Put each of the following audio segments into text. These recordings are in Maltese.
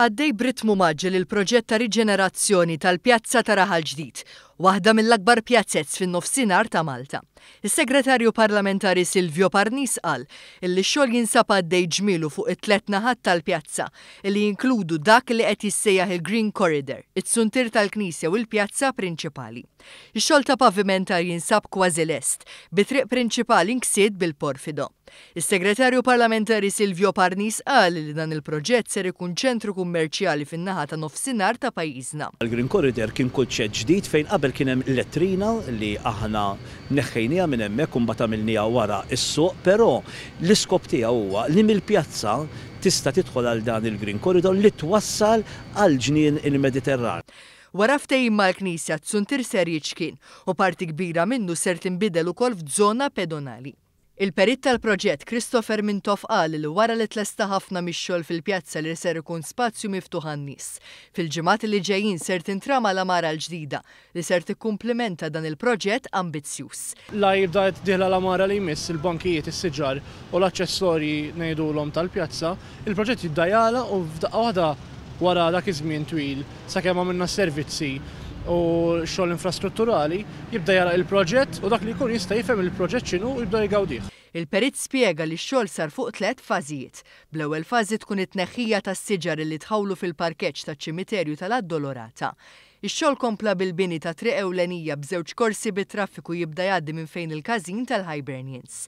Għaddej britmu maġġel il-proġett ta' riġenerazzjoni tal-pjazza ta' raħal ġdid waħda mill-akbar pjazzetz fin-nofsinhar ta' Malta. Is-Segretarju Parlamentari Silvio Parnis qal illi x-xogħol jinsab għaddej ġmielu fuq it-tlet naħat tal-pjazza li jinkludu dak li qed jissejjaħ il-Green Corridor, it-suntir tal-Knisja u l-pjazza prinċipali. Ix-xogħol ta' pavimentar jinsab kważi lest, bitriq prinċipali nksied bil-Porfido. Is-Segretarju Parlamentari Silvio Parnis qal li dan il-proġett ser ikun ċentru kummerċjali fin-naħa ta' nofsinhar ta' pajjiżna. Il-Green Corridor kien kunċett ġdid fejn qabel fil kien hemm lettrina li aħna neħħejnija minn hemmhekk u mbagħad għamilniha wara s suq però l-iskop tiegħu huwa li mill-pjazza tista' tidħol għal dan il-Green Corridor li twassal għal ġnien il-Mediterran. Wara ma l knisja tsuntir ser jiċkien u parti kbira minnu ser tinbidel ukoll f'żona pedonali. Il-perit tal-proġett Christopher Mintoff qal li wara li tlesta ħafna mix-xogħol fil-pjazza li ser ikun spazju miftuħ għan-nies. Fil-ġimgħat li ġejjin ser tintrama l-amara l-ġdida li ser tikkumplimenta dan il-proġett ambizzjuż. La jibda diħla l-amara li jmiss il-bankijiet, is-siġar u l-aċċessorji ngħidulhom tal-pjazza, il-proġett jiddajala u f'daqqa waħda wara dak iż-żmien twil sakemm għamilna servizzi u xogħol infrastrutturali jibda jara il-proġett u dak li jkun jista' jifhem il-proġett x'inhu u jibda jgawdih. Il-perit spiega li xol sar fuq tlet fażijiet. Bl-ewwel fażi tkun it-tneħħija tas-siġar li tħawlu fil-parkeċ taċ-ċimiterju tal-Addolorata. Ix-xogħol kompla bil-bini ta' triq ewlenija b'żewġ korsi bit-traffiku jibda jgħaddi minn fejn il-każin tal-Hibernians.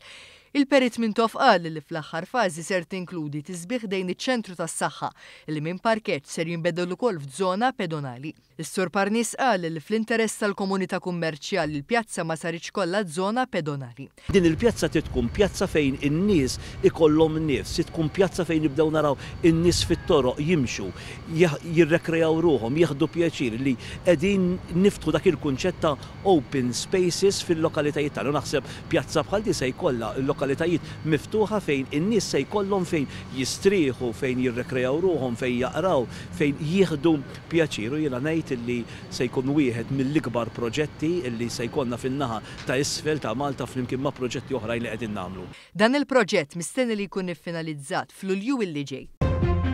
Il-perit minn tof qal li fl-aħħar fażi ser tinkludi tisbiħdejn dejn iċ-ċentru tas-saħħa li minn parkeċ ser jinbedel ukoll f'żona pedonali. Is-Sur Parnis qal il fl-interess tal-komunità kummerċjali l-pjazza ma saritx kollha żona pedonali. Din il-pjazza titkun pjazza fejn in-nies ikollhom nifs, tkun pjazza fejn nibdew naraw in-nies fit-toroq jimxu, jirrekrejaw ruhom, jieħdu pjaċir li qegħdin niftħu dak il-kunċett ta' open spaces fil-lokalitajiet tagħna. Naħseb pjazza bħal di se jkollha l-lokalitajiet miftuħa fejn in-nies se jkollhom fejn jistrieħu, fejn jirrekrejaw ruhom, fejn jaqraw, fejn jieħdu pjaċir u jiena State illi se jkun wieħed mill-ikbar proġetti illi se jkollna fin-naħa ta' isfel ta' Malta flimkien ma' proġetti oħrajn li qegħdin nagħmlu. Dan il-proġett mistenni li jkun iffinalizzat fl-Ulju illi ġej.